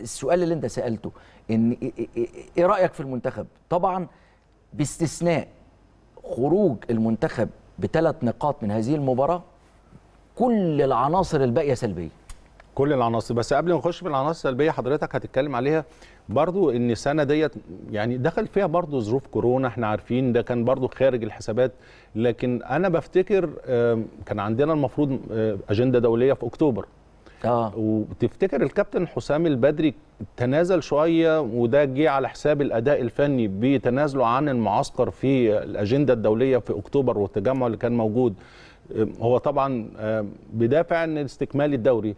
السؤال اللي انت سالته ان ايه رايك في المنتخب طبعا باستثناء خروج المنتخب بثلاث نقاط من هذه المباراه كل العناصر الباقيه سلبيه كل العناصر بس قبل ما نخش في العناصر السلبيه حضرتك هتتكلم عليها برضو ان السنه ديت يعني دخل فيها برضو ظروف كورونا احنا عارفين ده كان برضو خارج الحسابات لكن انا بفتكر كان عندنا المفروض اجنده دوليه في اكتوبر اه وتفتكر الكابتن حسام البدري تنازل شويه وده جه على حساب الاداء الفني بتنازله عن المعسكر في الاجنده الدوليه في اكتوبر والتجمع اللي كان موجود آه، هو طبعا آه، بدافع ان استكمال الدوري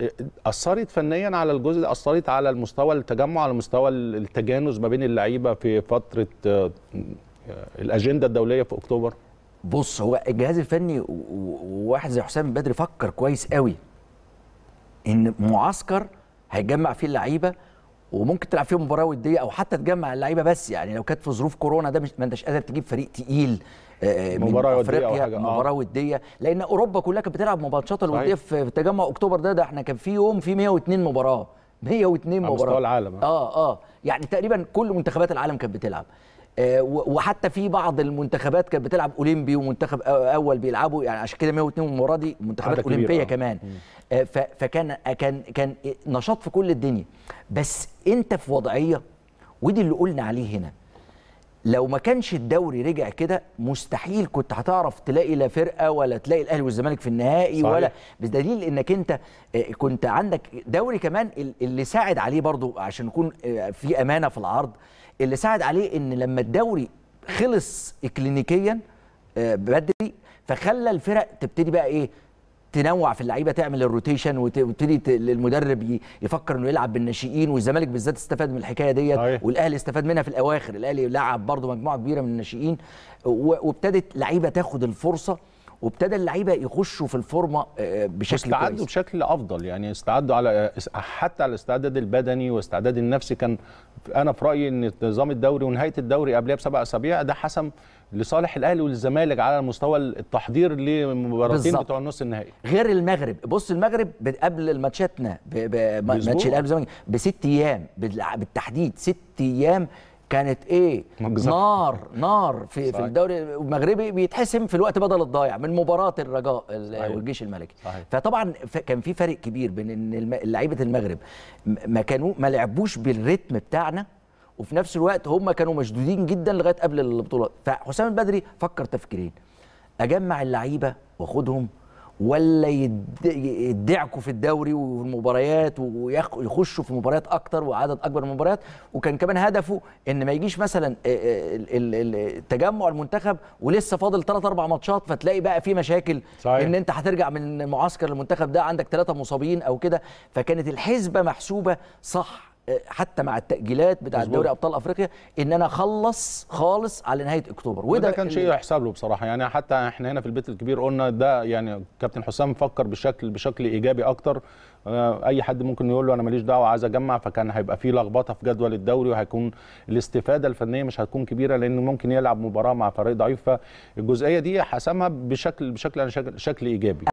آه، اثرت فنيا على الجزء ده اثرت على المستوى التجمع على مستوى التجانس ما بين اللعيبه في فتره الاجنده الدوليه في اكتوبر بص هو الجهاز الفني وواحد زي حسام بدري فكر كويس قوي ان معسكر هيجمع فيه اللعيبه وممكن تلعب فيه مباراه وديه او حتى تجمع اللعيبه بس يعني لو كانت في ظروف كورونا ده مش ما انتش قادر تجيب فريق تقيل آه، آه، من مباراة افريقيا آه. مباراه وديه لان اوروبا كلها كانت بتلعب مباريات الوديه في تجمع اكتوبر ده ده احنا كان في يوم في 102 مباراه 102 مباراه على مستوى العالم اه اه يعني تقريبا كل منتخبات العالم كانت بتلعب آه، وحتى في بعض المنتخبات كانت بتلعب اولمبي ومنتخب اول بيلعبوا يعني عشان كده 102 المباراه دي منتخبات اولمبيه آه. كمان آه، فكان كان كان نشاط في كل الدنيا بس انت في وضعيه ودي اللي قلنا عليه هنا لو ما كانش الدوري رجع كده مستحيل كنت هتعرف تلاقي لا فرقه ولا تلاقي الاهلي والزمالك في النهائي صحيح. ولا بدليل انك انت آه، كنت عندك دوري كمان اللي ساعد عليه برضو عشان نكون آه، في امانه في العرض اللي ساعد عليه ان لما الدوري خلص اكلينيكيا آه، بدري فخلى الفرق تبتدي بقى ايه تنوع في اللعيبه تعمل الروتيشن وتبتدي المدرب يفكر انه يلعب بالناشئين والزمالك بالذات استفاد من الحكايه ديت والاهلي استفاد منها في الاواخر الاهلي لعب برضه مجموعه كبيره من الناشئين وابتدت لعيبه تاخد الفرصه وابتدى اللعيبه يخشوا في الفورمه آه، بشكل استعدوا كويس. بشكل افضل يعني استعدوا على آه، حتى على الاستعداد البدني والاستعداد النفسي كان انا في رايي ان نظام الدوري ونهايه الدوري قبلها بسبع اسابيع ده حسم لصالح الاهلي والزمالك على مستوى التحضير لمباراتين بتوع النص النهائي غير المغرب بص المغرب قبل ماتشاتنا ماتش الاهلي والزمالك بست ايام بالتحديد ست ايام كانت ايه مجزر. نار نار في صحيح. في الدوري المغربي بيتحسم في الوقت بدل الضايع من مباراه الرجاء صحيح. والجيش الملكي صحيح. فطبعا كان في فرق كبير بين ان لعيبه المغرب ما كانوا ما لعبوش بالريتم بتاعنا وفي نفس الوقت هم كانوا مشدودين جدا لغايه قبل البطوله فحسام البدري فكر تفكيرين اجمع اللعيبه واخدهم ولا يدعكوا في الدوري والمباريات ويخشوا في مباريات اكتر وعدد اكبر من المباريات وكان كمان هدفه ان ما يجيش مثلا تجمع المنتخب ولسه فاضل 3 4 ماتشات فتلاقي بقى في مشاكل صحيح. ان انت هترجع من معسكر المنتخب ده عندك ثلاثه مصابين او كده فكانت الحسبه محسوبه صح حتى مع التاجيلات بتاع دوري ابطال افريقيا ان انا اخلص خالص على نهايه اكتوبر وده كان شيء يحسب له بصراحه يعني حتى احنا هنا في البيت الكبير قلنا ده يعني كابتن حسام فكر بشكل بشكل ايجابي اكتر آه، اي حد ممكن يقول له انا ماليش دعوه عايز اجمع فكان هيبقى في لخبطه في جدول الدوري وهيكون الاستفاده الفنيه مش هتكون كبيره لانه ممكن يلعب مباراه مع فريق ضعيف فالجزئيه دي حسمها بشكل بشكل شكل ايجابي